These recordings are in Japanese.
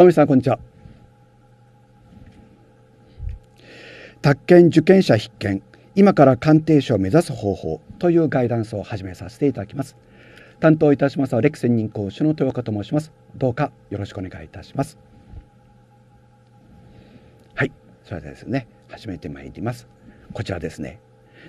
トミさんこんにちは宅建受験者必見今から鑑定士を目指す方法というガイダンスを始めさせていただきます担当いたしますはレク専任講師の豊岡と申しますどうかよろしくお願いいたしますはいそれではですね始めてまいりますこちらですね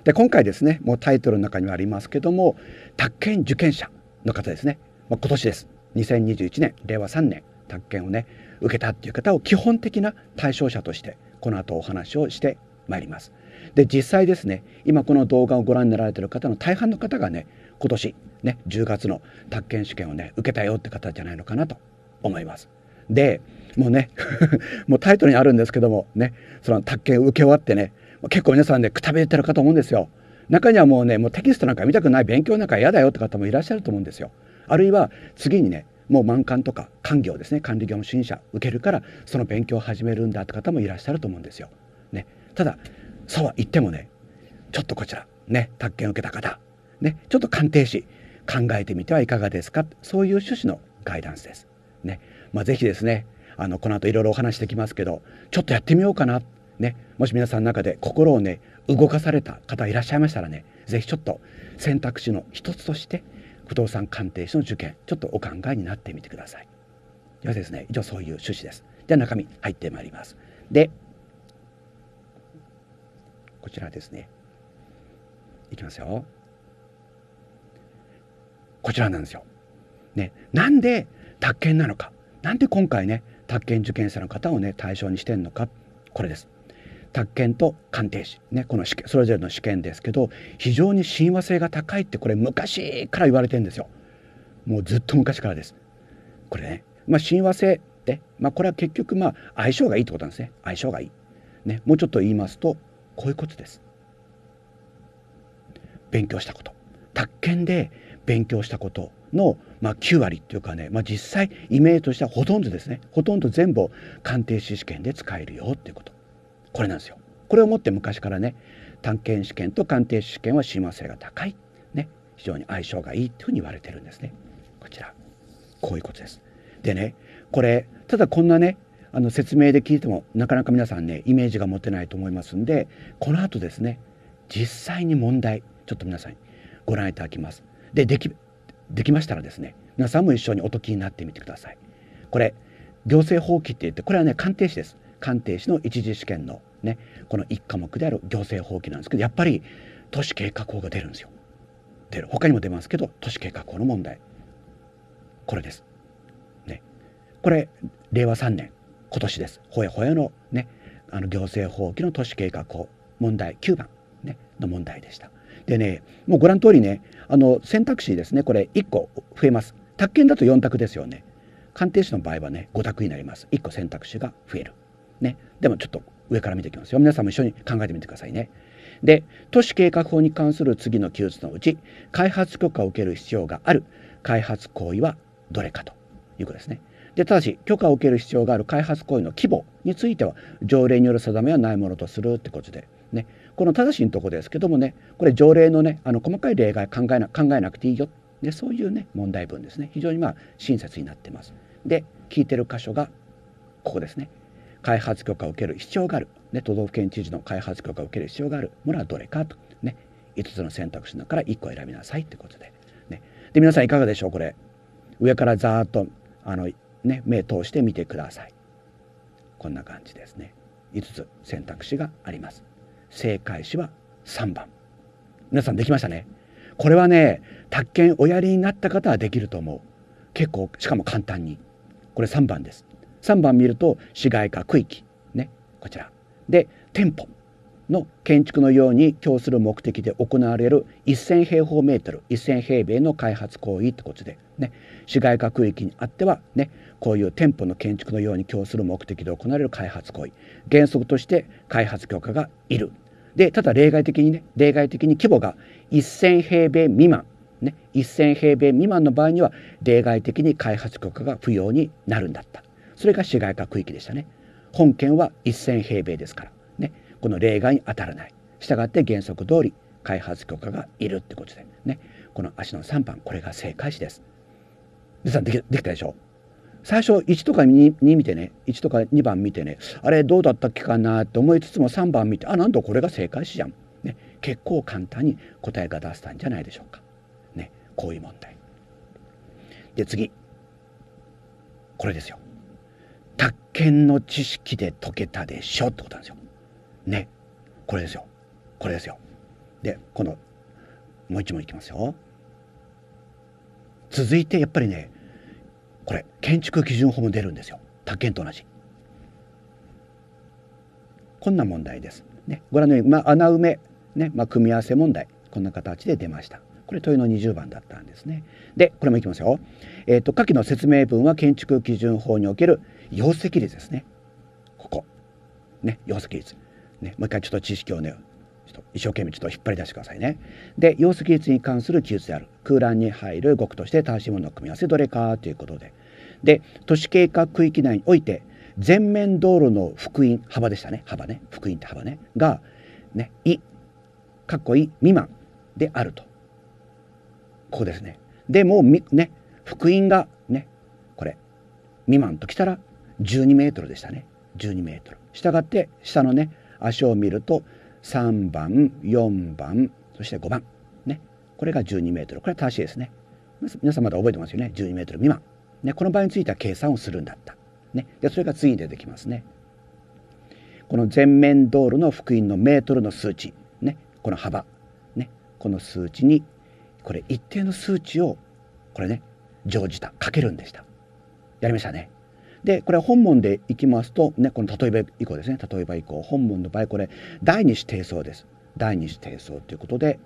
で今回ですねもうタイトルの中にはありますけども宅建受験者の方ですね、まあ、今年です2021年令和3年宅建をね受けたっていう方を基本的な対象者としてこの後お話をしてまいります。で実際ですね今この動画をご覧になられてる方の大半の方がね今年ね10月の宅建試験をね受けたよって方じゃないのかなと思います。でもうね もうタイトルにあるんですけどもねその宅建受け終わってね結構皆さんねくたびれてるかと思うんですよ。中にはもうねもうテキストなんか見たくない勉強なんか嫌だよって方もいらっしゃると思うんですよ。あるいは次にねもう満館とか官業ですね管理業務主任者受けるからその勉強を始めるんだって方もいらっしゃると思うんですよ。ね、ただそうは言ってもねちょっとこちらね宅建受けた方、ね、ちょっと鑑定士考えてみてはいかがですかそういう趣旨のガイダンスです。ねまあ、ぜひですねあのこの後いろいろお話してきますけどちょっとやってみようかな、ね、もし皆さんの中で心をね動かされた方いらっしゃいましたらね是非ちょっと選択肢の一つとして不動産鑑定士の受験ちょっとお考えになってみてください。ではですね以上そういう趣旨です。では中身入ってまいります。でこちらですねいきますよ。こちらなんですよ。ね、なんで宅建なのかなんで今回ね宅建受験者の方をね対象にしてんのかこれです。宅建と鑑定士、ね、この試験それぞれの試験ですけど非常に親和性が高いってこれ昔から言われてるんですよもうずっと昔からですこれね、まあ、親和性って、まあ、これは結局まあ相性がいいってことなんですね相性がいい、ね、もうちょっと言いますとこういうことです勉強したこと宅建で勉強したことの、まあ、9割っていうかね、まあ、実際イメージとしてはほとんどですねほとんど全部鑑定士試験で使えるよっていうことこれなんですよ。これをもって昔からね探検試験と鑑定試験は親和性が高い、ね、非常に相性がいいというふうに言われてるんですね。こちらこういうことです。でねこれただこんなねあの説明で聞いてもなかなか皆さんねイメージが持てないと思いますんでこの後ですね実際に問題ちょっと皆さんご覧いただきます。でできできましたらですね皆さんも一緒にお解きになってみてください。これ行政法規って言ってこれはね鑑定士です鑑定士の一次試験のねこの1科目である行政法規なんですけどやっぱり都市計画法が出るんですよ。出る他にも出ますけど都市計画法の問題これです。ね、これ令和3年今年です。ほやほやのねあの行政法規の都市計画法問題9番、ね、の問題でした。でねもうご覧の通りねあの選択肢ですねこれ1個増えます。宅建だと4択ですよね。鑑定士の場合はね5択になります1個選択肢が増えるね、でもちょっと上から見ていきますよ皆さんも一緒に考えてみてくださいね。で都市計画法に関する次の記述のうち開発許可を受ける必要がある開発行為はどれかということですね。でただし許可を受ける必要がある開発行為の規模については条例による定めはないものとするってことでねこの正しいとこですけどもねこれ条例のねあの細かい例外考えな考えなくていいよでそういうね問題文ですね非常にまあ親切になってます。で聞いてる箇所がここですね。開発許可を受ける必要がある、ね、都道府県知事の開発許可を受ける必要があるものはどれかと、ね、5つの選択肢の中から1個選びなさいってことで,、ね、で皆さんいかがでしょうこれ上からざーっとあの、ね、目通して見てくださいこんな感じですね5つ選択肢があります正解肢は3番皆さんできましたねこれはね宅建おやりになった方はできると思う結構しかも簡単にこれ3番です3番見ると市街化区域ねこちらで店舗の建築のように供する目的で行われる1,000平方メートル1,000平米の開発行為ってことで、ね、市街化区域にあっては、ね、こういう店舗の建築のように供する目的で行われる開発行為原則として開発許可がいるでただ例外的にね例外的に規模が1,000平米未満、ね、1,000平米未満の場合には例外的に開発許可が不要になるんだったそれが市街化区域でしたね本件は1000平米ですからねこの例外に当たらないしたがって原則通り開発許可がいるってことでねこの足の3番これが正解詞です皆さんできできたでしょ最初1とか 2, 2見てね1とか2番見てねあれどうだったっけかなって思いつつも3番見てあなんとこれが正解詞じゃん、ね、結構簡単に答えが出せたんじゃないでしょうかねこういう問題で次これですよ宅建の知識で解けたでしょってことなんですよ。ね。これですよ。これですよ。で、この、もう一問いきますよ。続いてやっぱりね、これ、建築基準法も出るんですよ。宅建と同じ。こんな問題です。ね、ご覧のように、まあ、穴埋め、ねまあ、組み合わせ問題、こんな形で出ました。これ問いの20番だったんですね。で、これもいきますよ。えっ、ー、と、下記の説明文は建築基準法における容積率ですね。ここ。ね、容積率。ね、もう一回ちょっと知識をね、一生懸命ちょっと引っ張り出してくださいね。で、容積率に関する記述である。空欄に入る語句として正しいものの組み合わせどれかということで。で、都市計画区域内において、全面道路の福音、幅でしたね。幅ね。福音って幅ね。が、ね、い、かっこいい未満であると。ここですね。でも、ね、福音がね、これ、未満ときたら、12メートルでしたね。12メートル。したがって下のね、足を見ると3番、4番、そして5番。ね。これが12メートル。これは正しいですね。皆さんまだ覚えてますよね。12メートル未満。ね。この場合については計算をするんだった。ね。で、それが次に出てきますね。この前面道路の福音のメートルの数値。ね。この幅。ね。この数値に、これ一定の数値を、これね、乗じた、かけるんでした。やりましたね。でこれ本門でいきますと、ね、この例えば以降ですね例えば以降本門の場合これ第二子定層です第二子定層ということで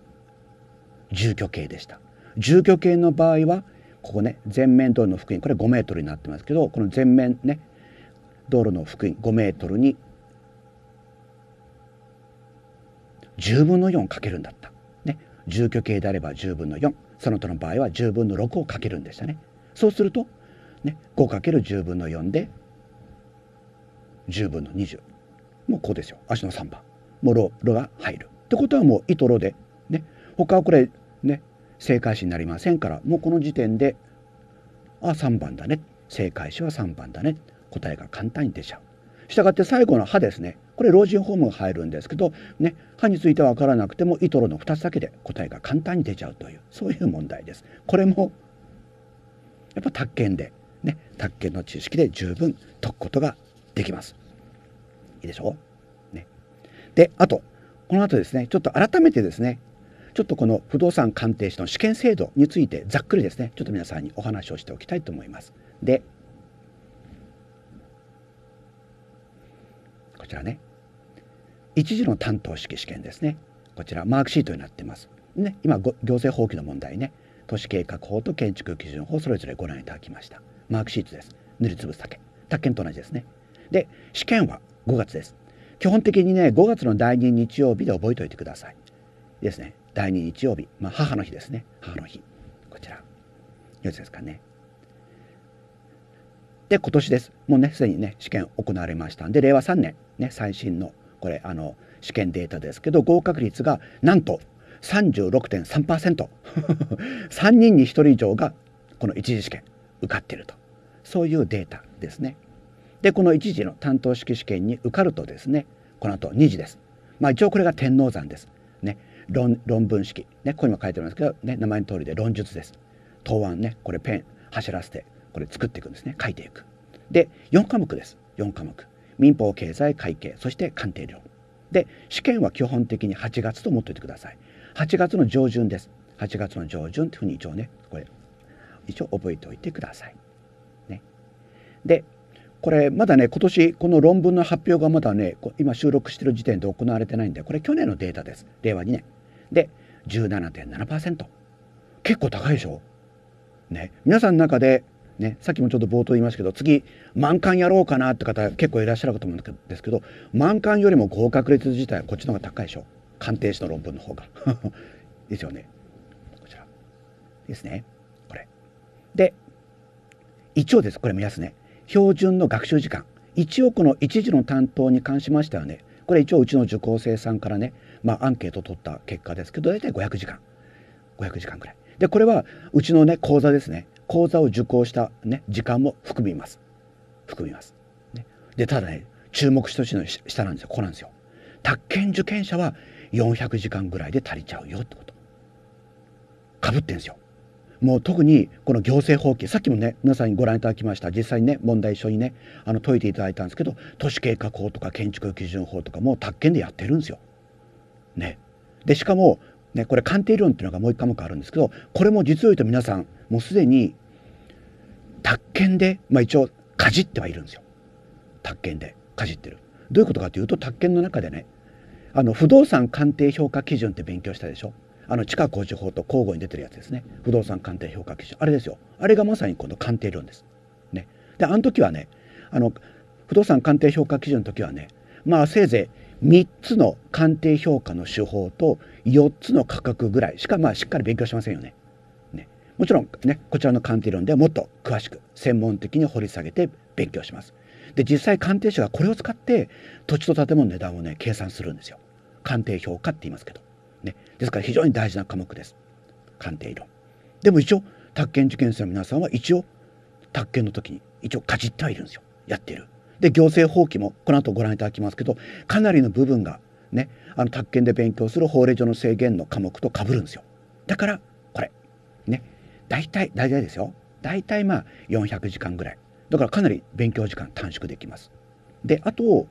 住居系でした住居系の場合はここね全面道路の福音これ5メートルになってますけどこの全面ね道路の福音5メートルに10分の4かけるんだった、ね、住居系であれば10分の4その他の場合は10分の6をかけるんでしたねそうするとね、5×10 分の4で10分の20もうこうですよ足の3番もうロロが入るってことはもう糸ロでね他はこれね正解詞になりませんからもうこの時点であ3番だね正解詞は3番だね答えが簡単に出ちゃう。したがって最後の「歯ですねこれ老人ホームが入るんですけど、ね、歯については分からなくてもイトロの2つだけで答えが簡単に出ちゃうというそういう問題です。これもやっぱ宅建でね、宅建の知識で十分解くことができます。いいでしょう、ね、であとこの後ですねちょっと改めてですねちょっとこの不動産鑑定士の試験制度についてざっくりですねちょっと皆さんにお話をしておきたいと思います。でこちらね一時の担当式試験ですねこちらマークシートになってます。ね、今行政法規の問題ね都市計画法と建築基準法それぞれご覧いただきました。マークシートです塗りつぶすだけ宅建と同じですねで試験は5月です基本的にね5月の第2日曜日で覚えておいてくださいですね第2日曜日、まあ、母の日ですね母の日こちら4つですかねで今年ですもうねすでにね試験行われましたんで令和3年ね最新のこれあの試験データですけど合格率がなんと 36.3%3 人に1人以上がこの一次試験受かっているとそういうデータですね。でこの1次の担当式試験に受かるとですねこの後2次です。まあ一応これが天王山です。ね論論文式ねここにも書いてありますけど、ね、名前の通りで論述です。答案ねこれペン走らせてこれ作っていくんですね書いていく。で4科目です4科目。民法経済会計そして鑑定料。で試験は基本的に8月と思っておいてください。8月の上旬です。8月の上旬というふうに一応ねこれ一応覚えておいてください。ね、でこれまだね今年この論文の発表がまだね今収録してる時点で行われてないんでこれ去年のデータです令和2年で17.7%結構高いでしょね皆さんの中でねさっきもちょっと冒頭言いましたけど次満貫やろうかなって方結構いらっしゃるかと思うんですけど満貫よりも合格率自体はこっちの方が高いでしょ鑑定士の論文の方が ですよねこちらですね。一応です。これ目安ね。標準の学習時間。1億の一時の担当に関しましてはね、これ一応うちの受講生さんからね、まあアンケート取った結果ですけど、大体500時間。500時間くらい。で、これはうちのね、講座ですね。講座を受講したね、時間も含みます。含みます。ね、で、ただね、注目してほしいの下なんですよ。ここなんですよ。宅建受験者は400時間ぐらいで足りちゃうよってこと。かぶってんですよ。もう特にこの行政法規さっきもね皆さんにご覧いただきました実際にね問題書にねあの解いていただいたんですけど都市計画法とか建築基準法とかもう宅建でやってるんですよ。ね、でしかも、ね、これ鑑定理論っていうのがもう一科目あるんですけどこれも実を言うと皆さんもうすでに宅建で、まあ、一応かじってはいるんですよ。宅建でかじってる。どういうことかというと宅建の中でねあの不動産鑑定評価基準って勉強したでしょあの地下工事法と交互に出てるやつですね不動産鑑定評価基準あれですよあれがまさにこの鑑定論です。ね、であの時はねあの不動産鑑定評価基準の時はねまあせいぜい3つの鑑定評価の手法と4つの価格ぐらいしかまあしっかり勉強しませんよね。ねもちろんねこちらの鑑定論ではもっと詳しく専門的に掘り下げて勉強します。で実際鑑定士がこれを使って土地と建物の値段をね計算するんですよ。鑑定評価って言いますけど。ね、ですから非常に大事な科目です鑑定論でも一応宅建受験生の皆さんは一応宅建の時に一応かじってはいるんですよやってるで行政法規もこの後ご覧いただきますけどかなりの部分がねあの宅建で勉強する法令上の制限の科目と被るんですよだからこれね大体大体ですよ大体まあ400時間ぐらいだからかなり勉強時間短縮できますであと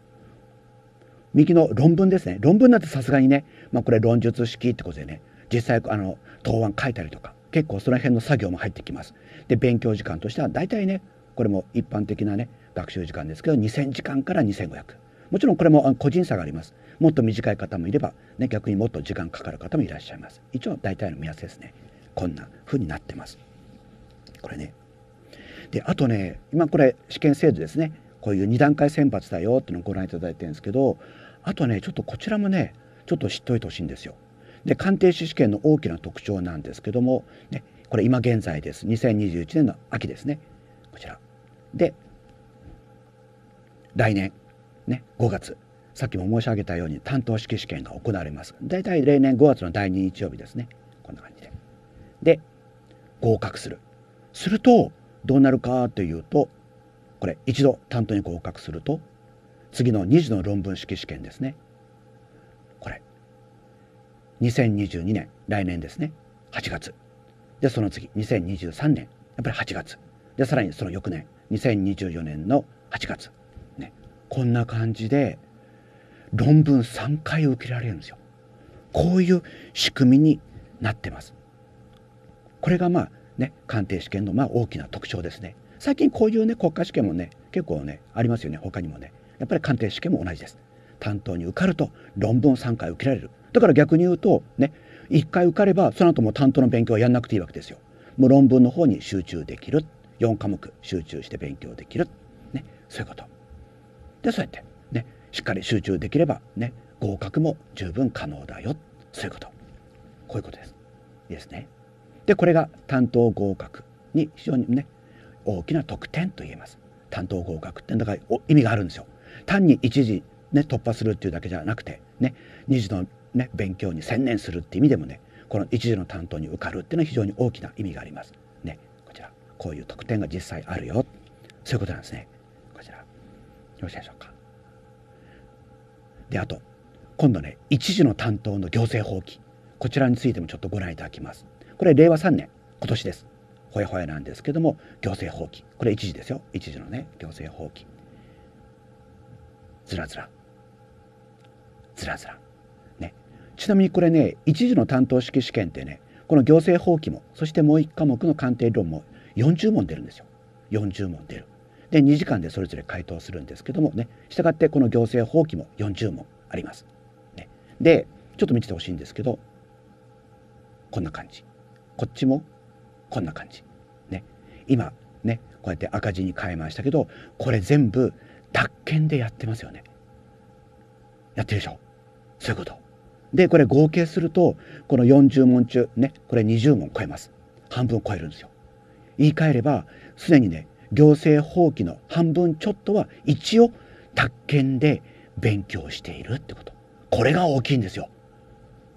右の論文ですね。論文なんてさすがにね、まあ、これ論述式ってことでね、実際、あの、答案書いたりとか、結構その辺の作業も入ってきます。で、勉強時間としては、大体ね、これも一般的なね、学習時間ですけど、2000時間から2500。もちろんこれも個人差があります。もっと短い方もいれば、ね、逆にもっと時間かかる方もいらっしゃいます。一応、大体の目安ですね。こんな風になってます。これね。で、あとね、今これ、試験制度ですね。こういう2段階選抜だよっていうのをご覧いただいてるんですけどあとねちょっとこちらもねちょっと知っておいてほしいんですよ。で鑑定士試験の大きな特徴なんですけども、ね、これ今現在です2021年の秋ですねこちら。で来年、ね、5月さっきも申し上げたように担当式試験が行われます。大体例年5月の第2日曜日ですねこんな感じで。で合格する。するとどうなるかというとこれ一度担当に合格すると次の2次の論文式試験ですねこれ2022年来年ですね8月でその次2023年やっぱり8月でさらにその翌年2024年の8月、ね、こんな感じで論文3回受けられるんですよこういう仕組みになってますこれがまあね鑑定試験のま大きな特徴ですね最近こういうね国家試験もね結構ねありますよね他にもねやっぱり鑑定試験も同じです。担当に受かると論文を3回受けられる。だから逆に言うとね、1回受かればその後も担当の勉強はやんなくていいわけですよ。もう論文の方に集中できる。4科目集中して勉強できる。ね、そういうこと。で、そうやってね、しっかり集中できればね、合格も十分可能だよ。そういうこと。こういうことです。いいですね。で、これが担当合格に非常にね、大きな特典と言えます。担当合格ってだから意味があるんですよ。単に一時、ね、突破するっていうだけじゃなくて、ね、2次の、ね、勉強に専念するって意味でもねこの一時の担当に受かるっていうのは非常に大きな意味があります。ね、こちらこういう特典が実際あるよそういうことなんですね。こちらよろしいでしょうか。であと今度ね一時の担当の行政法規こちらについてもちょっとご覧いただきます。これ令和3年今年です。ほやほやなんですけども行政法規これ一時ですよ一時のね行政法規ずらずらずらずらねちなみにこれね一時の担当式試験ってねこの行政法規もそしてもう1科目の鑑定論も40問出るんですよ40問出るで2時間でそれぞれ回答するんですけどもね従ってこの行政法規も40問あります、ね、でちょっと見ててほしいんですけどこんな感じこっちもこんな感じね今ねこうやって赤字に変えましたけどこれ全部宅建でやってますよね。やってるでしょそういうこと。で、これ合計すると、この40問中、ね、これ20問超えます。半分超えるんですよ。言い換えれば、すでにね、行政法規の半分ちょっとは一応、宅建で勉強しているってこと。これが大きいんですよ。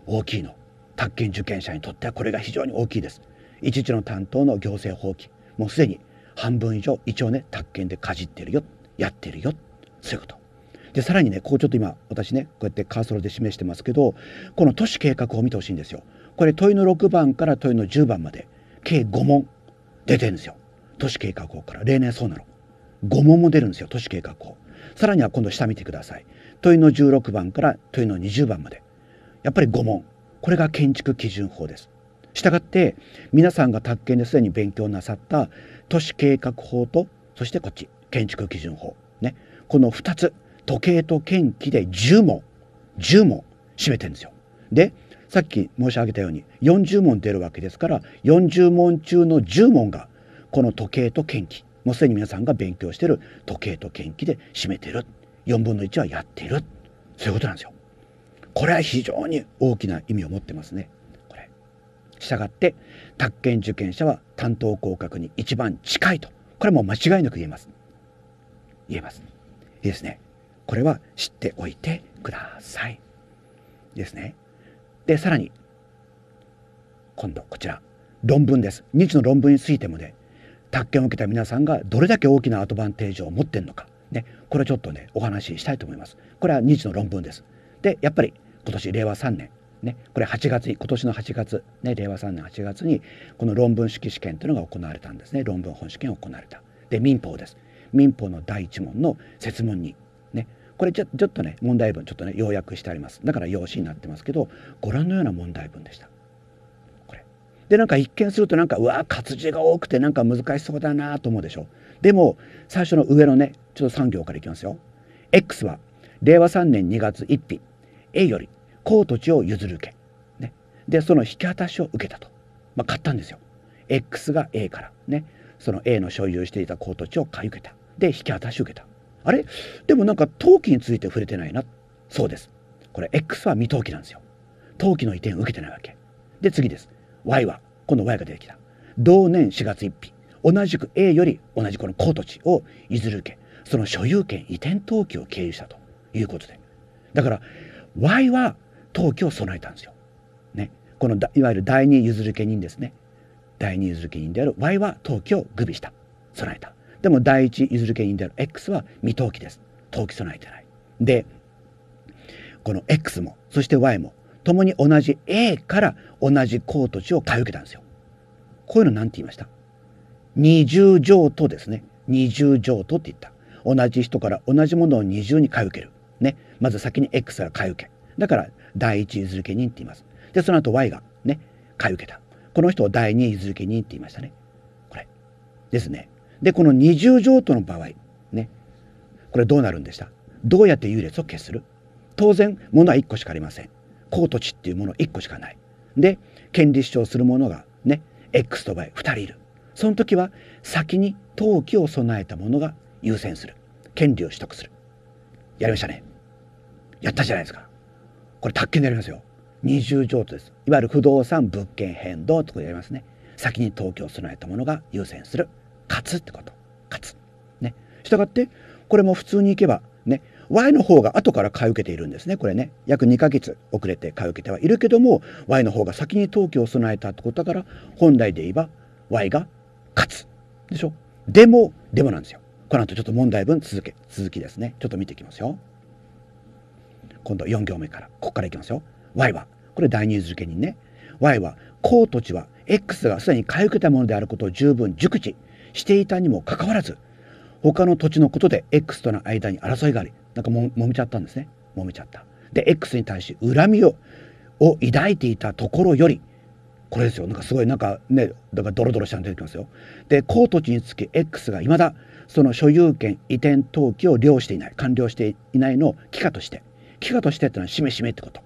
大きいの。宅建受験者にとってはこれが非常に大きいです。一日の担当の行政法規、もうすでに半分以上、一応ね、宅建でかじってるよ。やってるよそういうこと。でさらにねこうちょっと今私ねこうやってカーソルで示してますけどこの都市計画を見てほしいんですよ。これ問いの6番から問いの10番まで計5問出てるんですよ。都市計画法から例年そうなの。5問も出るんですよ都市計画法。さらには今度下見てください。問いの16番から問いの20番まで。やっぱり5問。これが建築基準法です。したがって皆さんが宅建ですでに勉強なさった都市計画法とそしてこっち建築基準法。ね。この2つ、時計と建機で10問、10問占めてるんですよ。で、さっき申し上げたように40問出るわけですから40問中の10問がこの時計と研機もうすでに皆さんが勉強してる時計と研機で占めてる4分の1はやってるそういうことなんですよ。これは非常に大きな意味を持ってますね。これしたがって宅建受験者は担当合格に一番近いとこれも間違いなく言えます。言えます。いいですね。これは知っておいてください。ですね。で、さらに、今度こちら、論文です。日の論文についてもね、宅建を受けた皆さんがどれだけ大きなアドバンテージを持ってんのか、ね、これちょっとね、お話ししたいと思います。これは日の論文です。で、やっぱり今年令和3年、ね、これ8月に今年の8月、ね、令和3年8月にこの論文式試験というのが行われたんですね論文本試験を行われたで民法です民法の第一問の説問にねこれちょちょっとね問題文ちょっとね要約してありますだから用紙になってますけどご覧のような問題文でした。これでなんか一見するとなんかうわ活字が多くてなんか難しそうだなと思うでしょでも最初の上のねちょっと3行からいきますよ。X は令和3年2月1日 A より公土地を譲る受け、ね、でその引き渡しを受けたと、まあ、買ったんですよ。X が A からねその A の所有していた公土地を買い受けた。で引き渡し受けたあれでもなんか陶器について触れてないなそうですこれ X は未陶器なんですよ陶器の移転を受けてないわけで次です Y はこの Y が出てきた同年4月1日同じく A より同じこの高土地を譲る受けその所有権移転登記を経由したということでだから Y は登記を備えたんですよ。ね、このいわゆる第二譲り受け人ですね第二譲り受け人である Y は登記を具備した備えたでも第一譲る権威である X は未登記です。登記備えてない。で、この X も、そして Y も、共に同じ A から同じ公土地を買い受けたんですよ。こういうの何て言いました二重譲渡ですね。二重譲渡って言った。同じ人から同じものを二重に買い受ける。ね。まず先に X が買い受け。だから第一譲り家人って言います。で、その後 Y がね、買い受けた。この人を第二譲り家人って言いましたね。これ。ですね。で、この二重譲渡の場合、ね、これどうなるんでしたどうやって優劣を決する当然、物は1個しかありません。公と地っていうもの1個しかない。で、権利主張する者がね、X と Y2 人いる。その時は先に登記を備えた者が優先する。権利を取得する。やりましたね。やったじゃないですか。これ、宅建でやりますよ。二重譲渡です。いわゆる不動産物件変動とかやりますね。先に登記を備えた者が優先する。勝つってこと。勝つ。ね。したがって、これも普通にいけば、ね、Y の方が後から買い受けているんですね。これね。約2ヶ月遅れて買い受けてはいるけども、Y の方が先に登記を備えたってことだから、本来で言えば Y が勝つ。でしょでも、でもなんですよ。この後ちょっと問題文続け、続きですね。ちょっと見ていきますよ。今度4行目から、ここからいきますよ。Y は、これ第二受形人ね。Y は、高土地は X がすでに買い受けたものであることを十分熟知。していたにもかかわらず他の土地のことで X との間に争いがありなんかも揉めちゃったんですね揉めちゃったで X に対し恨みをを抱いていたところよりこれですよなんかすごいなんかねだからドロドロしたの出てきますよで高土地につき X がいまだその所有権移転登記を了していない完了していないのを帰化として帰化としてってのはしめしめってこと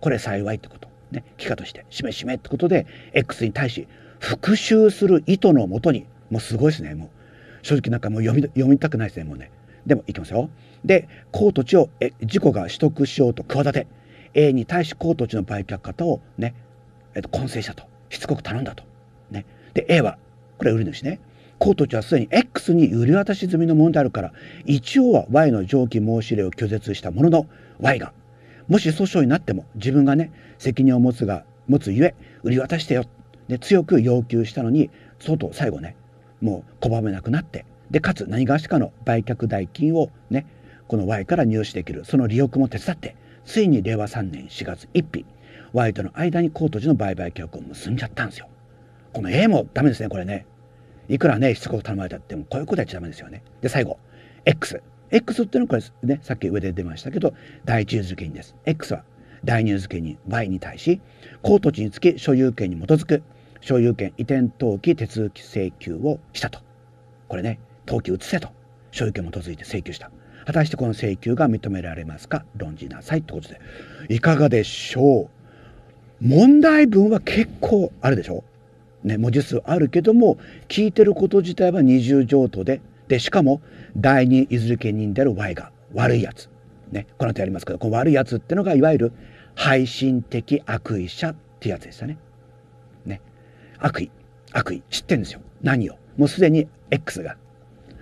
これ幸いってことね帰化としてしめしめってことで X に対し復讐する意図のもとにもうすごいですねもう正直なんかもう読み読みたくないですねもうねでもいきますよで公土地をえ事故が取得しようと企て A に対し公土地の売却方をね、えっと、混成したとしつこく頼んだと、ね、で A はこれ売り主ね公土地はすでに X に売り渡し済みのものであるから一応は Y の上記申し入れを拒絶したものの Y がもし訴訟になっても自分がね責任を持つが持つゆえ売り渡してよ、で強く要求したのに相当最後ねもう拒めなくなってでかつ何がしかの売却代金をねこの Y から入手できるその利欲も手伝ってついに令和3年4月1日 Y との間にコート時の売買契約を結んじゃったんですよ。この A もダメですねこれね。いくらねしつこく頼まれたってもこういうことやっちゃダメですよね。で最後 X。X っていうのはこれねさっき上で出ましたけど第一付金人です。X は代入付け人 Y に対しコート時につき所有権に基づく所有権移転登記手続き請求をしたと。これね、登記移せと。所有権基づいて請求した。果たしてこの請求が認められますか論じなさいってことで。いかがでしょう問題文は結構あるでしょね、文字数あるけども、聞いてること自体は二重譲渡で、で、しかも、第二譲り権人である Y が悪いやつ。ね、この後やりますけど、この悪いやつってのが、いわゆる、背信的悪意者ってやつでしたね。悪意悪意知ってるんですよ何をもうすでに X が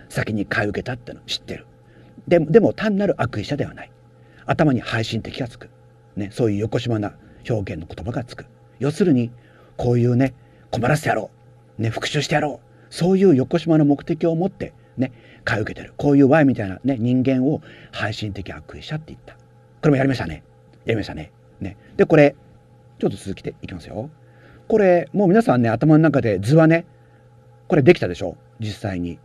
先に買い受けたっての知ってるででも単なる悪意者ではない頭に配信的がつく、ね、そういう横島な表現の言葉がつく要するにこういうね困らせてやろう、ね、復讐してやろうそういう横島の目的を持ってね買い受けてるこういう Y みたいな、ね、人間を配信的悪意者って言ったこれもやりましたねやりましたねねでこれちょっと続きていきますよこれ、もう皆さんね、頭の中で図はね、これできたでしょ実際に。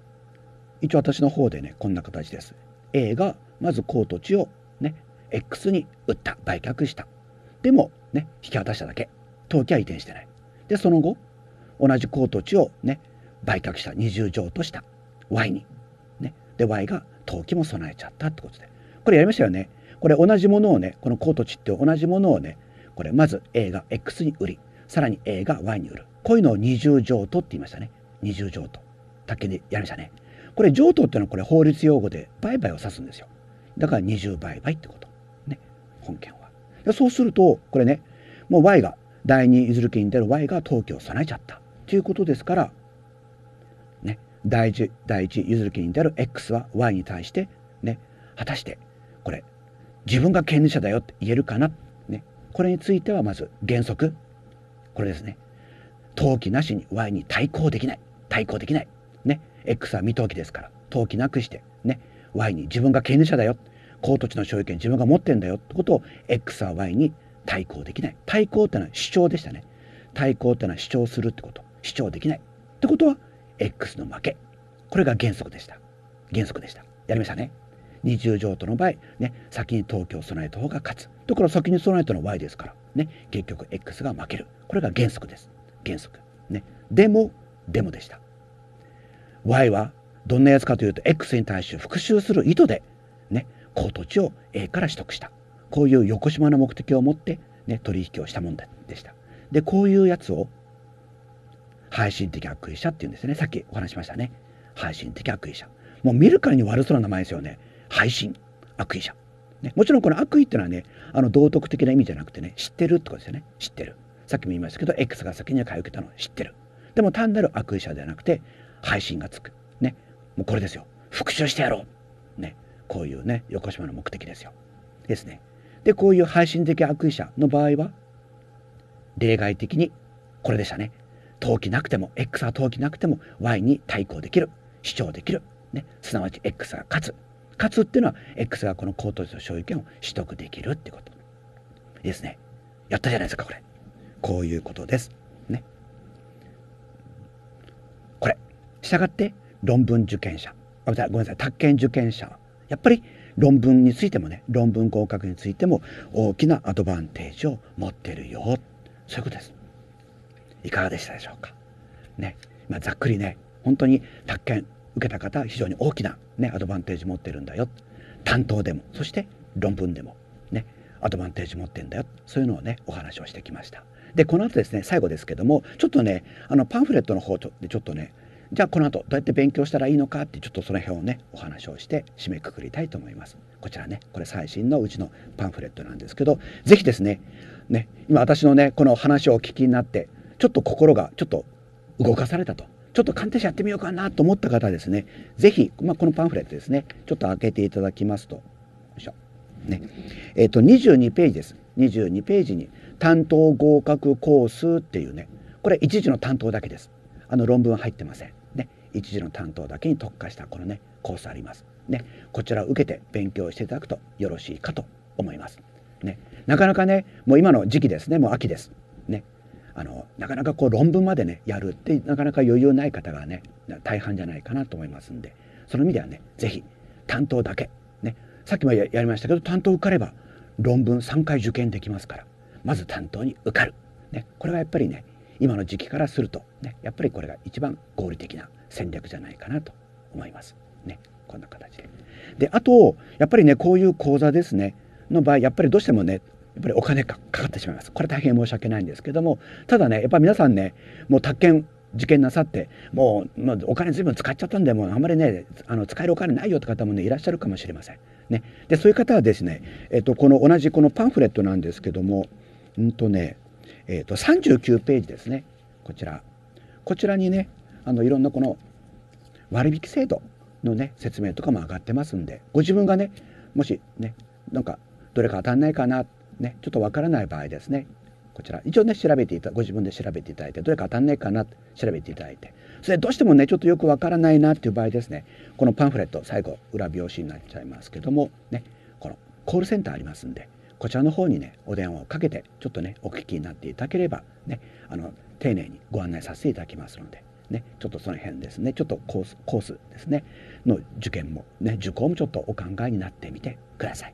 一応私の方でね、こんな形です。A が、まず高土地をね、X に売った、売却した。でも、ね、引き渡しただけ。登記は移転してない。で、その後、同じ高土地をね、売却した、二重譲渡した Y に。ね、で、Y が登記も備えちゃったってことで。これやりましたよね。これ同じものをね、このコート地って同じものをね、これまず A が X に売り、さらに A が Y に売るこういうのを二重譲渡って言いましたね二重譲渡竹でやりましたねこれ譲渡っていうのはこれ法律用語で売買を指すんですよだから二重売買ってことね本件はそうするとこれねもう Y が第二譲金に出る Y が登記を備えちゃったということですからね第一第一譲金に出る X は Y に対してね果たしてこれ自分が権利者だよって言えるかな、ね、これについてはまず原則これですね投機なしに Y に対抗できない対抗できないね X は未登記ですから登記なくしてね Y に自分が権利者だよ高土地の所有権自分が持ってんだよってことを X は Y に対抗できない対抗ってのは主張でしたね対抗ってのは主張するってこと主張できないってことは X の負けこれが原則でした原則でしたやりましたね二重譲渡の場合ね先に投機を備えた方が勝つところ先に備えたのは Y ですからね、結局 X が負ける。これが原則です。原則。ね。でも、でもでした。Y はどんなやつかというと X に対して復讐する意図で、ね、こう土地を A から取得した。こういう横島の目的を持って、ね、取引をしたもんでした。で、こういうやつを配信的悪意者っていうんですね。さっきお話しましたね。配信的悪意者。もう見るからに悪そうな名前ですよね。配信悪意者。ね、もちろんこの悪意っていうのはねあの道徳的な意味じゃなくてね知ってるってことですよね知ってるさっきも言いましたけど X が先に買い受けたの知ってるでも単なる悪意者ではなくて配信がつくねもうこれですよ復讐してやろうねこういうね横島の目的ですよですねでこういう配信的悪意者の場合は例外的にこれでしたね登記なくても X は登記なくても Y に対抗できる主張できる、ね、すなわち X が勝つ勝つっていうのは X がこのコートレスの所有権を取得できるってことですねやったじゃないですかこれこういうことですねこれしたがって論文受験者ごめんなさい宅建受験者やっぱり論文についてもね論文合格についても大きなアドバンテージを持ってるよそういうことですいかがでしたでしょうかね、まあ、ざっくりね本当に宅建受けた方非常に大きな、ね、アドバンテージ持ってるんだよ担当でもそして論文でもねアドバンテージ持ってんだよそういうのをねお話をしてきましたでこの後ですね最後ですけどもちょっとねあのパンフレットの方でちょっとねじゃあこの後どうやって勉強したらいいのかってちょっとその辺をねお話をして締めくくりたいと思いますこちらねこれ最新のうちのパンフレットなんですけど是非ですねね今私のねこの話をお聞きになってちょっと心がちょっと動かされたとちょっと鑑定士やってみようかなと思った方はですね是非、まあ、このパンフレットですねちょっと開けていただきますとしょ。ねえー、と22ページです22ページに「担当合格コース」っていうねこれ一時の担当だけですあの論文入ってませんね一時の担当だけに特化したこのねコースありますねこちらを受けて勉強していただくとよろしいかと思いますねなかなかねもう今の時期ですねもう秋ですあのなかなかこう論文までねやるってなかなか余裕ない方がね大半じゃないかなと思いますんでその意味ではね是非担当だけ、ね、さっきもやりましたけど担当受かれば論文3回受験できますからまず担当に受かる、ね、これはやっぱりね今の時期からすると、ね、やっぱりこれが一番合理的な戦略じゃないかなと思います。ね、こんな形でであとやっぱりねこういう講座ですねの場合やっぱりどうしてもねやっぱりお金がかかってしまいます。これ大変申し訳ないんですけども、ただね、やっぱり皆さんね、もう宅建受験なさってもう、まあ、お金随分使っちゃったんでもうあんまりねあの使えるお金ないよって方もねいらっしゃるかもしれません。ね、でそういう方はですね、えっと、この同じこのパンフレットなんですけどもうんとね、えっと、39ページですねこちらこちらにねあのいろんなこの割引制度のね説明とかも上がってますんでご自分がねもしねなんかどれか当たんないかなっね、ちょっとわからない場合ですねこちら一応ね調べていたご自分で調べていただいてどれか当たんないかな調べていただいてそれどうしてもねちょっとよくわからないなっていう場合ですねこのパンフレット最後裏表紙になっちゃいますけどもねこのコールセンターありますんでこちらの方にねお電話をかけてちょっとねお聞きになっていただければねあの丁寧にご案内させていただきますのでね、ちょっとその辺ですねちょっとコースコースですねの受験も、ね、受講もちょっとお考えになってみてください。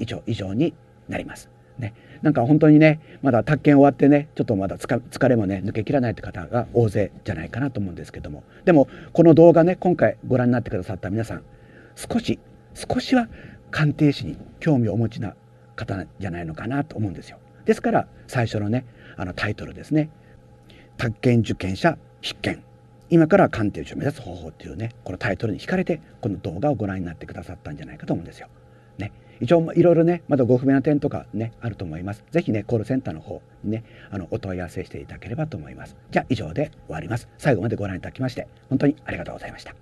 以上以上になります。ねなんか本当にねまだ宅建終わってねちょっとまだ疲れもね抜けきらないって方が大勢じゃないかなと思うんですけどもでもこの動画ね今回ご覧になってくださった皆さん少し少しは鑑定士に興味をお持ちな方じゃないのかなと思うんですよ。ですから最初のねあのタイトルですね「宅建受験者必見」今から鑑定士を目指す方法っていうねこのタイトルに惹かれてこの動画をご覧になってくださったんじゃないかと思うんですよ。ね、一応いろいろねまだご不明な点とかねあると思います是非ねコールセンターの方にねあのお問い合わせしていただければと思いますじゃあ以上で終わります最後までご覧いただきまして本当にありがとうございました